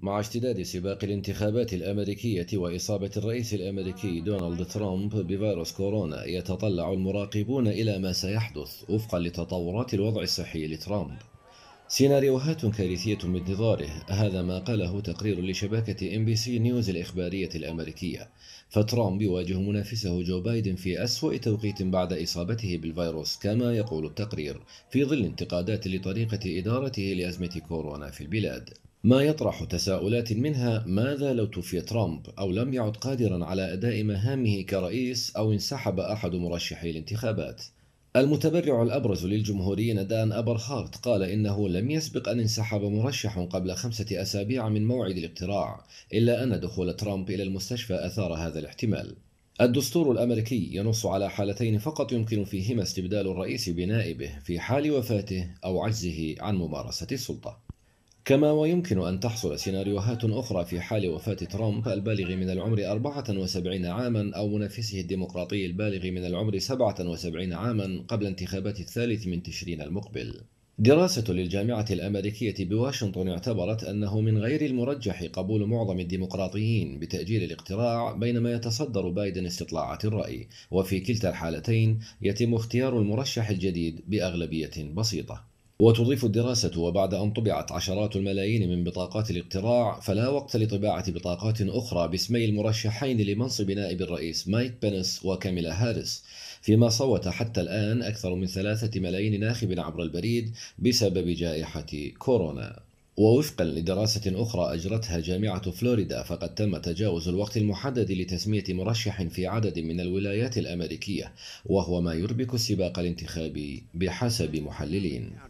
مع اشتداد سباق الانتخابات الأمريكية وإصابة الرئيس الأمريكي دونالد ترامب بفيروس كورونا يتطلع المراقبون إلى ما سيحدث وفقا لتطورات الوضع الصحي لترامب سيناريوهات كارثية من هذا ما قاله تقرير لشبكة ام بي سي نيوز الإخبارية الأمريكية فترامب يواجه منافسه جو بايدن في أسوأ توقيت بعد إصابته بالفيروس كما يقول التقرير في ظل انتقادات لطريقة إدارته لأزمة كورونا في البلاد ما يطرح تساؤلات منها ماذا لو توفي ترامب أو لم يعد قادرا على أداء مهامه كرئيس أو انسحب أحد مرشحي الانتخابات المتبرع الأبرز للجمهوريين دان أبرخارت قال إنه لم يسبق أن انسحب مرشح قبل خمسة أسابيع من موعد الاقتراع إلا أن دخول ترامب إلى المستشفى أثار هذا الاحتمال الدستور الأمريكي ينص على حالتين فقط يمكن فيهما استبدال الرئيس بنائبه في حال وفاته أو عجزه عن ممارسة السلطة كما ويمكن أن تحصل سيناريوهات أخرى في حال وفاة ترامب البالغ من العمر 74 عاما أو منافسه الديمقراطي البالغ من العمر 77 عاما قبل انتخابات الثالث من تشرين المقبل. دراسة للجامعة الأمريكية بواشنطن اعتبرت أنه من غير المرجح قبول معظم الديمقراطيين بتأجيل الاقتراع بينما يتصدر بايدن استطلاعات الرأي، وفي كلتا الحالتين يتم اختيار المرشح الجديد بأغلبية بسيطة. وتضيف الدراسة وبعد أن طبعت عشرات الملايين من بطاقات الاقتراع فلا وقت لطباعة بطاقات أخرى باسمي المرشحين لمنصب نائب الرئيس مايك بنس وكاميلا هاريس فيما صوت حتى الآن أكثر من ثلاثة ملايين ناخب عبر البريد بسبب جائحة كورونا ووفقا لدراسة أخرى أجرتها جامعة فلوريدا فقد تم تجاوز الوقت المحدد لتسمية مرشح في عدد من الولايات الأمريكية وهو ما يربك السباق الانتخابي بحسب محللين